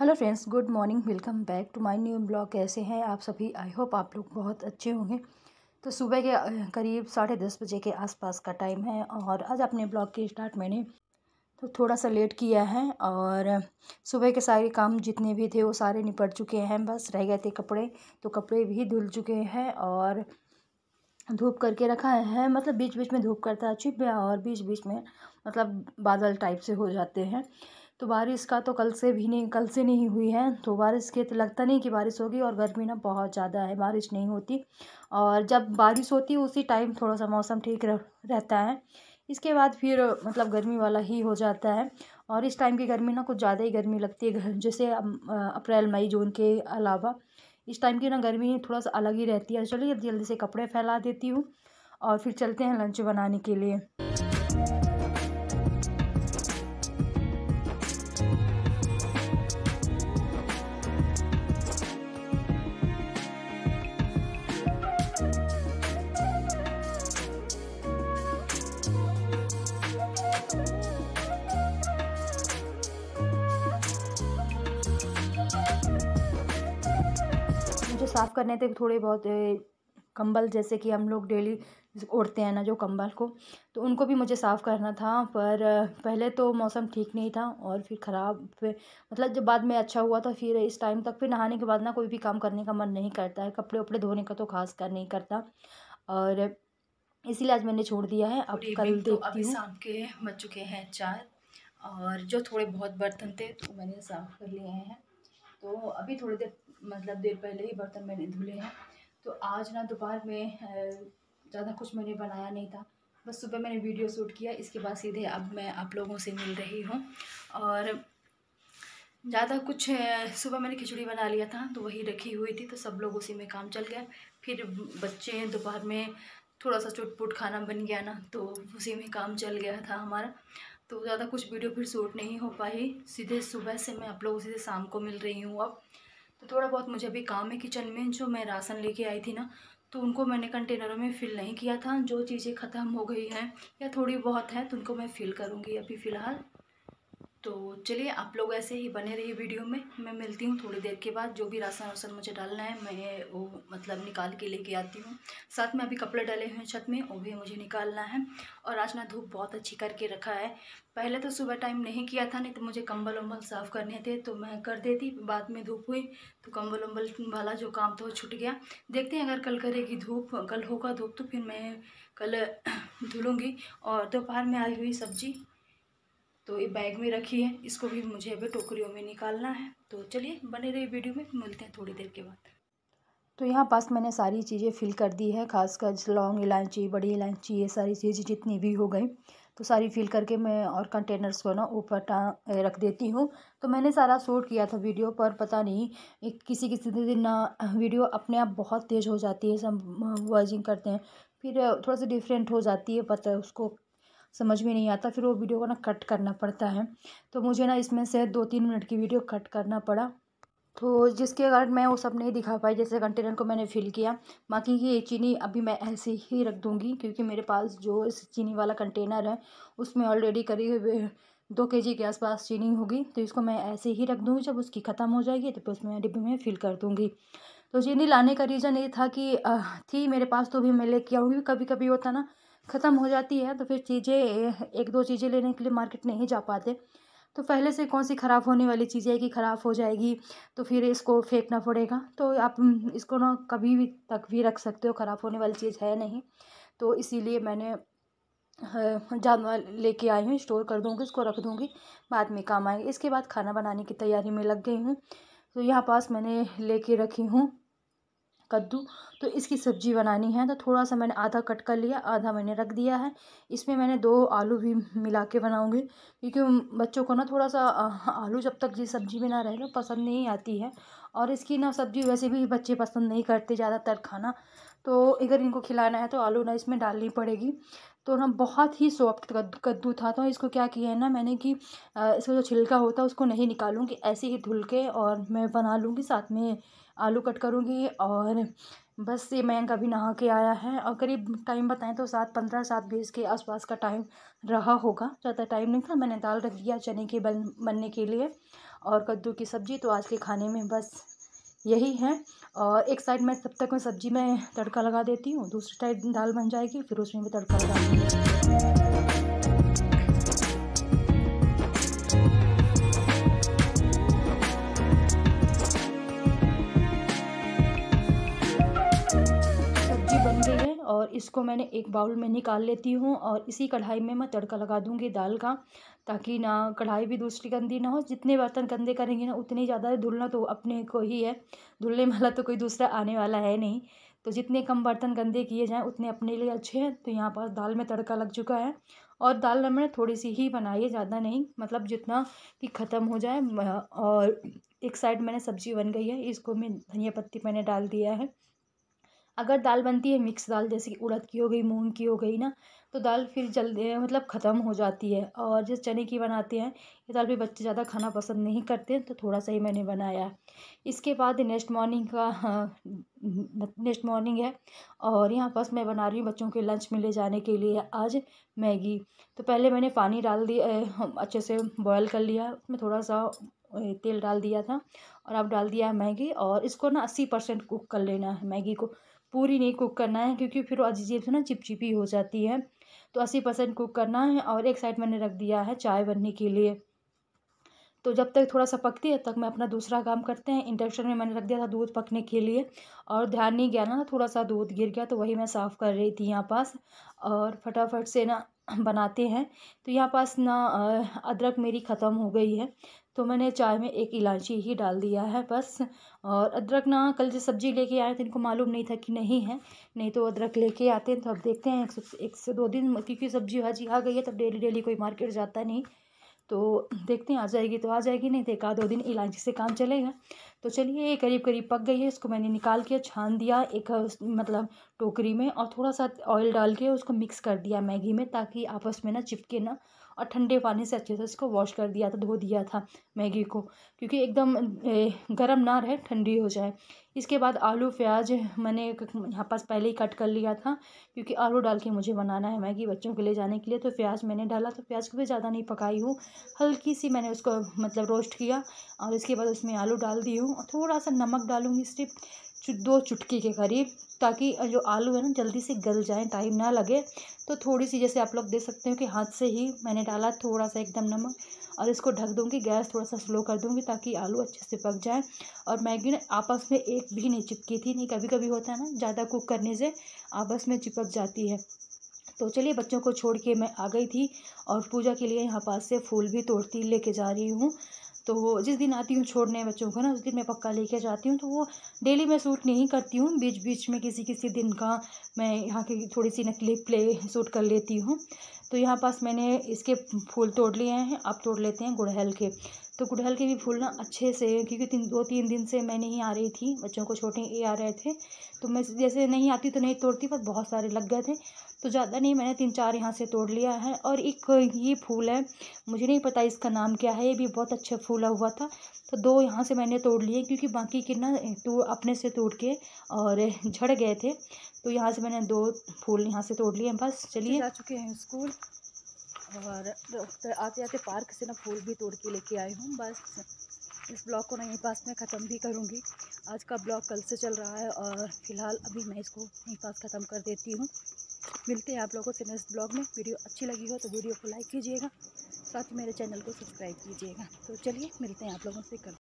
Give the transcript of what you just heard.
hello friends good morning welcome back to my new blog कैसे हैं आप सभी आई होप आप लोग बहुत अच्छे होंगे तो सुबह के करीब साढ़े दस बजे के आसपास का टाइम है और आज अपने ब्लॉग के स्टार्ट मैंने तो थोड़ा सा लेट किया है और सुबह के सारे काम जितने भी थे वो सारे निपट चुके हैं बस रह गए थे कपड़े तो कपड़े भी धुल चुके हैं और धूप करके रखा है मतलब बीच बीच में धूप करता है चुप और बीच बीच में मतलब बादल टाइप से हो जाते हैं तो बारिश का तो कल से भी नहीं कल से नहीं हुई है तो बारिश के तो लगता नहीं कि बारिश होगी और गर्मी ना बहुत ज़्यादा है बारिश नहीं होती और जब बारिश होती है उसी टाइम थोड़ा सा मौसम ठीक रह, रहता है इसके बाद फिर मतलब गर्मी वाला ही हो जाता है और इस टाइम की गर्मी ना कुछ ज़्यादा ही गर्मी लगती है जैसे अप्रैल मई जून के अलावा इस टाइम की ना गर्मी थोड़ा सा अलग ही रहती है चलिए जल्दी से कपड़े फैला देती हूँ और फिर चलते हैं लंच बनाने के लिए साफ़ करने थे थोड़े बहुत कंबल जैसे कि हम लोग डेली ओढ़ते हैं ना जो कंबल को तो उनको भी मुझे साफ़ करना था पर पहले तो मौसम ठीक नहीं था और फिर ख़राब फिर मतलब जब बाद में अच्छा हुआ था फिर इस टाइम तक फिर नहाने के बाद ना कोई भी काम करने का मन नहीं करता है कपड़े उपड़े धोने का तो खास कर नहीं करता और इसीलिए आज मैंने छोड़ दिया है अब कल तो अभी शाम के बच चुके हैं चार और जो थोड़े बहुत बर्तन थे तो मैंने साफ़ कर लिए हैं तो अभी थोड़ी देर मतलब देर पहले ही बर्तन मैंने धुले हैं तो आज ना दोपहर में ज़्यादा कुछ मैंने बनाया नहीं था बस सुबह मैंने वीडियो शूट किया इसके बाद सीधे अब मैं आप लोगों से मिल रही हूँ और ज़्यादा कुछ सुबह मैंने खिचड़ी बना लिया था तो वही रखी हुई थी तो सब लोग उसी में काम चल गया फिर बच्चे दोपहर में थोड़ा सा चुटपुट खाना बन गया ना तो उसी में काम चल गया था हमारा तो ज़्यादा कुछ वीडियो फिर शूट नहीं हो पाई सीधे सुबह से मैं आप लोगों से शाम को मिल रही हूँ अब तो थोड़ा बहुत मुझे अभी काम है किचन में जो मैं राशन लेके आई थी ना तो उनको मैंने कंटेनरों में फ़िल नहीं किया था जो चीज़ें ख़त्म हो गई हैं या थोड़ी बहुत हैं तो उनको मैं फ़िल करूँगी अभी फ़िलहाल तो चलिए आप लोग ऐसे ही बने रहिए वीडियो में मैं मिलती हूँ थोड़ी देर के बाद जो भी राशन वासन मुझे डालना है मैं वो मतलब निकाल के लेके आती हूँ साथ में अभी कपड़े डले हुए हैं छत में वो भी मुझे निकालना है और आज ना धूप बहुत अच्छी करके रखा है पहले तो सुबह टाइम नहीं किया था नहीं तो मुझे कम्बल उम्बल साफ़ करने थे तो मैं कर देती बाद में धूप हुई तो कम्बल उम्बल वाला जो काम था वो छूट गया देखते हैं अगर कल करेगी धूप कल होगा धूप तो फिर मैं कल धुलूँगी और दोपहर में आई हुई सब्ज़ी तो ये बैग में रखी है इसको भी मुझे अभी टोकरियों में निकालना है तो चलिए बने रही वीडियो में मिलते हैं थोड़ी देर के बाद तो यहाँ पास मैंने सारी चीज़ें फिल कर दी है खासकर लॉन्ग इलायची बड़ी इलायची ये सारी चीज़ें जितनी भी हो गई तो सारी फिल करके मैं और कंटेनर्स को ना ऊपर रख देती हूँ तो मैंने सारा शूट किया था वीडियो पर पता नहीं एक किसी किसी दिन ना वीडियो अपने आप बहुत तेज़ हो जाती है सब वर्जिंग करते हैं फिर थोड़ा सा डिफरेंट हो जाती है पता उसको समझ में नहीं आता फिर वो वीडियो को ना कट करना पड़ता है तो मुझे ना इसमें से दो तीन मिनट की वीडियो कट करना पड़ा तो जिसके कारण मैं वो सब नहीं दिखा पाई जैसे कंटेनर को मैंने फिल किया बाकी ये चीनी अभी मैं ऐसे ही रख दूँगी क्योंकि मेरे पास जो इस चीनी वाला कंटेनर है उसमें ऑलरेडी करीब दो के जी के आसपास चीनी होगी तो इसको मैं ऐसे ही रख दूँगी जब उसकी ख़त्म हो जाएगी तो फिर उसमें डिब्बे में फिल कर दूँगी तो चीनी लाने का रीज़न ये था कि थी मेरे पास तो भी मैं लेके आऊँगी कभी कभी होता ना ख़त्म हो जाती है तो फिर चीज़ें एक दो चीज़ें लेने के लिए मार्केट नहीं जा पाते तो पहले से कौन सी ख़राब होने वाली चीज़ें है कि ख़राब हो जाएगी तो फिर इसको फेंकना पड़ेगा तो आप इसको ना कभी भी तक भी रख सकते हो ख़राब होने वाली चीज़ है नहीं तो इसीलिए मैंने हाँ, जानवर लेके आई हूँ स्टोर कर दूँगी उसको रख दूँगी बाद में काम आएंगे इसके बाद खाना बनाने की तैयारी में लग गई हूँ तो यहाँ पास मैंने लेके रखी हूँ कद्दू तो इसकी सब्ज़ी बनानी है तो थोड़ा सा मैंने आधा कट कर लिया आधा मैंने रख दिया है इसमें मैंने दो आलू भी मिला के बनाऊँगी क्योंकि बच्चों को ना थोड़ा सा आलू जब तक जी सब्ज़ी में ना रहे ना पसंद नहीं आती है और इसकी ना सब्ज़ी वैसे भी बच्चे पसंद नहीं करते ज़्यादातर खाना तो अगर इनको खिलाना है तो आलू ना इसमें डालनी पड़ेगी तो ना बहुत ही सॉफ्ट कद्दू था तो इसको क्या किया है ना मैंने कि इसका जो छिलका होता है उसको नहीं निकालूँगी ऐसे ही धुल के और मैं बना लूँगी साथ में आलू कट करूँगी और बस ये मैं कभी नहा के आया है और करीब टाइम बताएं तो सात पंद्रह सात बीस के आसपास का टाइम रहा होगा ज़्यादा टाइम नहीं था मैंने दाल रख दिया चने के बन बनने के लिए और कद्दू की सब्ज़ी तो आज के खाने में बस यही है और एक साइड मैं तब तक मैं सब्जी में तड़का लगा देती हूँ दूसरी साइड दाल बन जाएगी फिर उसमें भी तड़का लगा हूँ से है और इसको मैंने एक बाउल में निकाल लेती हूँ और इसी कढ़ाई में मैं तड़का लगा दूँगी दाल का ताकि ना कढ़ाई भी दूसरी गंदी ना हो जितने बर्तन गंदे करेंगे ना उतने ज़्यादा धुलना तो अपने को ही है धुलने वाला तो कोई दूसरा आने वाला है नहीं तो जितने कम बर्तन गंदे किए जाएँ उतने अपने लिए अच्छे हैं तो यहाँ पर दाल में तड़का लग चुका है और दाल मैंने थोड़ी सी ही बनाई है ज़्यादा नहीं मतलब जितना कि ख़त्म हो जाए और एक साइड मैंने सब्ज़ी बन गई है इसको मैं धनिया पत्ती मैंने डाल दिया है अगर दाल बनती है मिक्स दाल जैसे कि उड़द की हो गई मूंग की हो गई ना तो दाल फिर जल्दी मतलब ख़त्म हो जाती है और जो चने की बनाते हैं ये दाल भी बच्चे ज़्यादा खाना पसंद नहीं करते तो थोड़ा सा ही मैंने बनाया इसके बाद नेक्स्ट मॉर्निंग का नेक्स्ट हाँ, मॉर्निंग है और यहाँ पास मैं बना रही हूँ बच्चों के लंच में ले जाने के लिए आज मैगी तो पहले मैंने पानी डाल दिया अच्छे से बॉयल कर लिया उसमें थोड़ा सा तेल डाल दिया था और अब डाल दिया मैगी और इसको ना अस्सी परसेंट कुक कर लेना है मैगी को पूरी नहीं कुक करना है क्योंकि फिर वो अजीब से ना चिपचिपी हो जाती है तो अस्सी परसेंट कुक करना है और एक साइड मैंने रख दिया है चाय बनने के लिए तो जब तक थोड़ा सा पकती है तब तक मैं अपना दूसरा काम करते हैं इंडक्शन में मैंने रख दिया था दूध पकने के लिए और ध्यान नहीं गया ना थोड़ा सा दूध गिर गया तो वही मैं साफ़ कर रही थी यहाँ पास और फटाफट से ना बनाते हैं तो यहाँ पास ना अदरक मेरी ख़त्म हो गई है तो मैंने चाय में एक इलायची ही डाल दिया है बस और अदरक ना कल जो सब्ज़ी लेके आए थे इनको मालूम नहीं था कि नहीं है नहीं तो अदरक लेके आते हैं तो अब देखते हैं एक से दो दिन क्योंकि सब्ज़ी भाजी आ गई है तब डेली डेली कोई मार्केट जाता नहीं तो देखते हैं आ जाएगी तो आ जाएगी नहीं तो एक आध दो दिन इलायची से काम चलेगा तो चलिए करीब करीब पक गई है इसको मैंने निकाल के छान दिया एक मतलब टोकरी में और थोड़ा सा ऑयल डाल के उसको मिक्स कर दिया मैगी में ताकि आपस में ना चिपके ना और ठंडे पानी से अच्छे से इसको वॉश कर दिया था धो दिया था मैगी को क्योंकि एकदम गर्म ना रहे ठंडी हो जाए इसके बाद आलू प्याज मैंने यहाँ पास पहले ही कट कर लिया था क्योंकि आलू डाल के मुझे बनाना है मैगी बच्चों के ले जाने के लिए तो प्याज मैंने डाला तो प्याज को भी ज़्यादा नहीं पकाई हूँ हल्की सी मैंने उसको मतलब रोस्ट किया और इसके बाद उसमें आलू डाल दी हूँ और थोड़ा सा नमक डालूँगी सिर्फ दो चुटकी के करीब ताकि जो आलू है ना जल्दी से गल जाए टाइम ना लगे तो थोड़ी सी जैसे आप लोग देख सकते हो कि हाथ से ही मैंने डाला थोड़ा सा एकदम नमक और इसको ढक दूंगी गैस थोड़ा सा स्लो कर दूंगी ताकि आलू अच्छे से पक जाए और मैगी आपस में एक भी नहीं चिपकी थी नहीं कभी कभी होता है ना ज़्यादा कुक करने से आपस में चिपक जाती है तो चलिए बच्चों को छोड़ के मैं आ गई थी और पूजा के लिए यहाँ पास से फूल भी तोड़ती लेके जा रही हूँ तो जिस दिन आती हूँ छोड़ने बच्चों को ना उस दिन मैं पक्का लेके जाती हूँ तो वो डेली मैं सूट नहीं करती हूँ बीच बीच में किसी किसी दिन का मैं यहाँ की थोड़ी सी नकली प्ले सूट कर लेती हूँ तो यहाँ पास मैंने इसके फूल तोड़ लिए हैं अब तोड़ लेते हैं गुड़हल के तो गुड़हल के भी फूल ना अच्छे से क्योंकि तीन दो तीन दिन से मैं नहीं आ रही थी बच्चों को छोटे ये आ रहे थे तो मैं जैसे नहीं आती तो नहीं तोड़ती पर बहुत सारे लग गए थे तो ज़्यादा नहीं मैंने तीन चार यहाँ से तोड़ लिया है और एक ये फूल है मुझे नहीं पता इसका नाम क्या है ये भी बहुत अच्छा फूला हुआ था तो दो यहाँ से मैंने तोड़ लिए क्योंकि बाकी के ना तो अपने से तोड़ के और झड़ गए थे तो यहाँ से मैंने दो फूल यहाँ से तोड़ लिए बस चलिए जा चुके हैं स्कूल और आते आते पार्क से ना फूल भी तोड़ के लेके आई हूँ बस इस ब्लॉग को मैं यहीं पास में ख़त्म भी करूँगी आज का ब्लॉग कल से चल रहा है और फिलहाल अभी मैं इसको यहीं पास ख़त्म कर देती हूँ मिलते हैं आप लोगों से नेक्स्ट ब्लॉग में वीडियो अच्छी लगी हो तो वीडियो को लाइक कीजिएगा साथ ही मेरे चैनल को सब्सक्राइब कीजिएगा तो चलिए मिलते हैं आप लोगों से कल